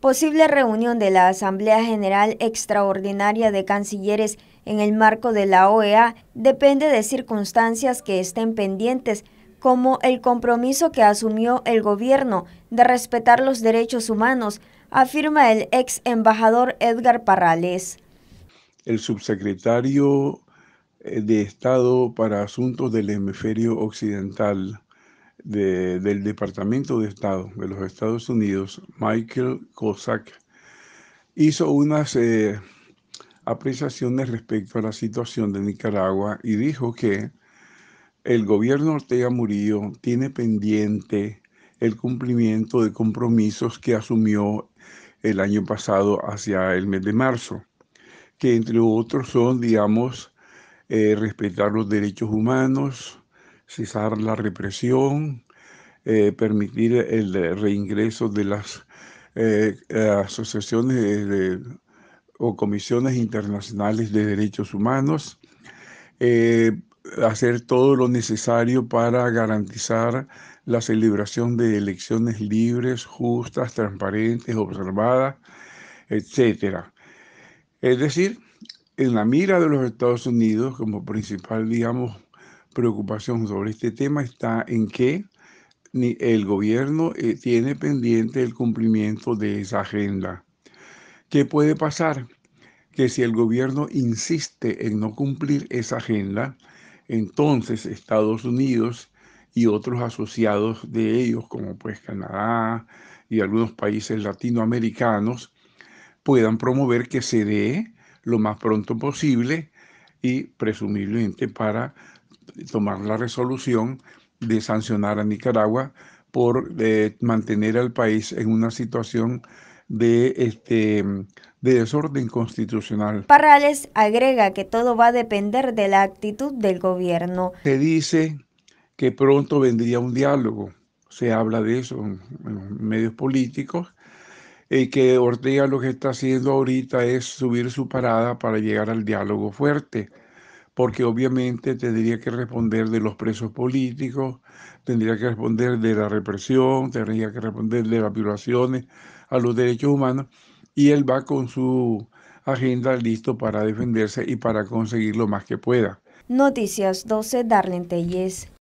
Posible reunión de la Asamblea General Extraordinaria de Cancilleres en el marco de la OEA depende de circunstancias que estén pendientes, como el compromiso que asumió el gobierno de respetar los derechos humanos, afirma el ex embajador Edgar Parrales. El subsecretario eh, de Estado para Asuntos del Hemisferio Occidental, del Departamento de Estado de los Estados Unidos, Michael Kozak, hizo unas eh, apreciaciones respecto a la situación de Nicaragua y dijo que el gobierno Ortega Murillo tiene pendiente el cumplimiento de compromisos que asumió el año pasado hacia el mes de marzo, que entre otros son, digamos, eh, respetar los derechos humanos, cesar la represión, eh, permitir el eh, reingreso de las eh, asociaciones o comisiones internacionales de derechos humanos, hacer todo lo necesario para garantizar la celebración de elecciones libres, justas, transparentes, observadas, etcétera. Es decir, en la mira de los Estados Unidos como principal, digamos, preocupación sobre este tema está en que el gobierno eh, tiene pendiente el cumplimiento de esa agenda. ¿Qué puede pasar? Que si el gobierno insiste en no cumplir esa agenda, entonces Estados Unidos y otros asociados de ellos, como pues Canadá y algunos países latinoamericanos, puedan promover que se dé lo más pronto posible y presumiblemente para tomar la resolución de sancionar a Nicaragua por eh, mantener al país en una situación de este de desorden constitucional. Parrales agrega que todo va a depender de la actitud del gobierno. Se dice que pronto vendría un diálogo. Se habla de eso en los medios políticos, y que Ortega lo que está haciendo ahorita es subir su parada para llegar al diálogo fuerte, porque obviamente tendría que responder de los presos políticos, tendría que responder de la represión, tendría que responder de las violaciones a los derechos humanos, y él va con su agenda listo para defenderse y para conseguir lo más que pueda. Noticias 12, Darlene Telles.